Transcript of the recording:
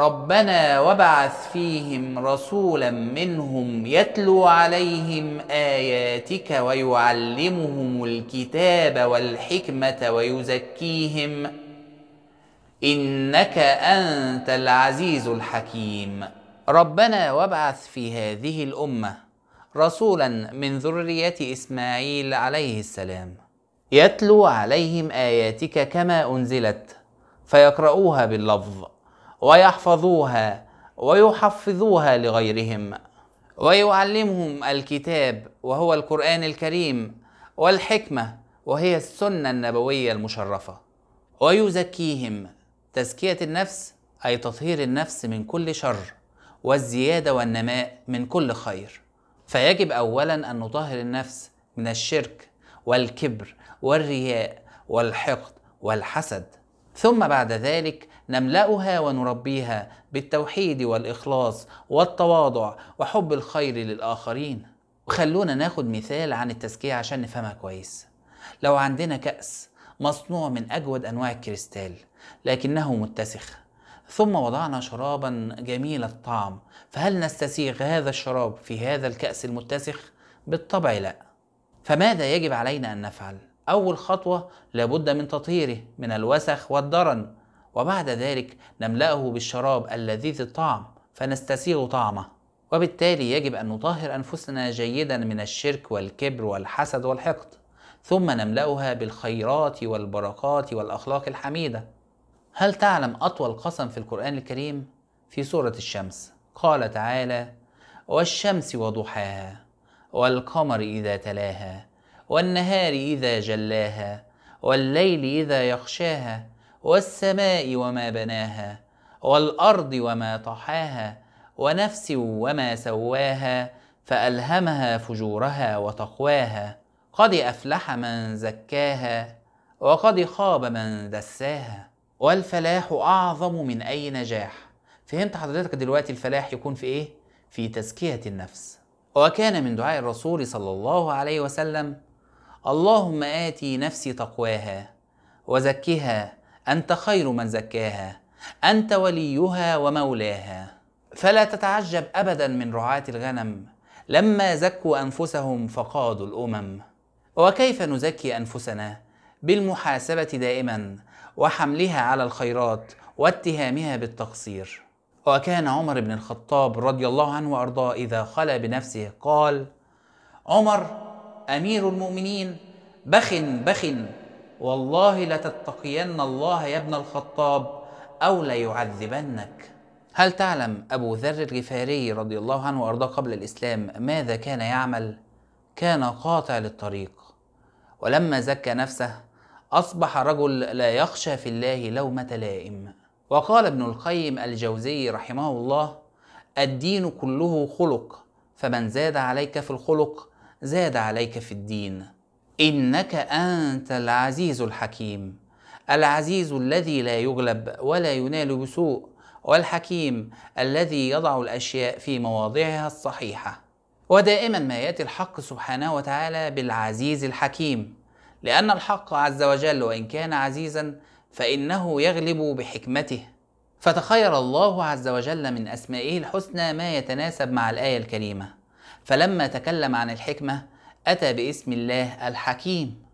ربنا وبعث فيهم رسولا منهم يتلو عليهم اياتك ويعلمهم الكتاب والحكمه ويزكيهم انك انت العزيز الحكيم ربنا وابعث في هذه الامه رسولا من ذريه اسماعيل عليه السلام يتلو عليهم اياتك كما انزلت فيقرؤوها باللفظ ويحفظوها ويحفظوها لغيرهم ويعلمهم الكتاب وهو القرآن الكريم والحكمة وهي السنة النبوية المشرفة ويزكيهم تزكية النفس أي تطهير النفس من كل شر والزيادة والنماء من كل خير فيجب أولا أن نطهر النفس من الشرك والكبر والرياء والحقد والحسد ثم بعد ذلك نملاها ونربيها بالتوحيد والاخلاص والتواضع وحب الخير للاخرين وخلونا ناخد مثال عن التزكيه عشان نفهمها كويس لو عندنا كاس مصنوع من اجود انواع الكريستال لكنه متسخ ثم وضعنا شرابا جميل الطعم فهل نستسيغ هذا الشراب في هذا الكاس المتسخ بالطبع لا فماذا يجب علينا ان نفعل أول خطوة لابد من تطهيره من الوسخ والدرن وبعد ذلك نملأه بالشراب اللذيذ الطعم فنستسيغ طعمه وبالتالي يجب أن نطهر أنفسنا جيدا من الشرك والكبر والحسد والحقد ثم نملأها بالخيرات والبركات والأخلاق الحميدة هل تعلم أطول قسم في القرآن الكريم؟ في سورة الشمس قال تعالى والشمس وضحاها والقمر إذا تلاها والنهار إذا جلاها والليل إذا يخشاها والسماء وما بناها والأرض وما طحاها ونفس وما سواها فألهمها فجورها وتقواها قد أفلح من زكاها وقد خاب من دساها والفلاح أعظم من أي نجاح فهمت حضرتك دلوقتي الفلاح يكون في إيه؟ في تزكية النفس وكان من دعاء الرسول صلى الله عليه وسلم اللهم آتي نفسي تقواها وزكها أنت خير من زكاها أنت وليها ومولاها فلا تتعجب أبدا من رعاة الغنم لما زكوا أنفسهم فقادوا الأمم وكيف نزكي أنفسنا بالمحاسبة دائما وحملها على الخيرات واتهامها بالتقصير وكان عمر بن الخطاب رضي الله عنه وارضاه اذا خلى بنفسه قال عمر امير المؤمنين بخ بخ والله لتتقين الله يا ابن الخطاب او ليعذبنك هل تعلم ابو ذر الغفاري رضي الله عنه وارضاه قبل الاسلام ماذا كان يعمل كان قاطع للطريق ولما زكى نفسه اصبح رجل لا يخشى في الله لومه لائم وقال ابن القيم الجوزي رحمه الله الدين كله خلق فمن زاد عليك في الخلق زاد عليك في الدين انك انت العزيز الحكيم العزيز الذي لا يغلب ولا ينال بسوء والحكيم الذي يضع الاشياء في مواضعها الصحيحه ودائما ما ياتي الحق سبحانه وتعالى بالعزيز الحكيم لان الحق عز وجل وان كان عزيزا فانه يغلب بحكمته فتخير الله عز وجل من اسمائه الحسنى ما يتناسب مع الايه الكريمه فلما تكلم عن الحكمة أتى باسم الله الحكيم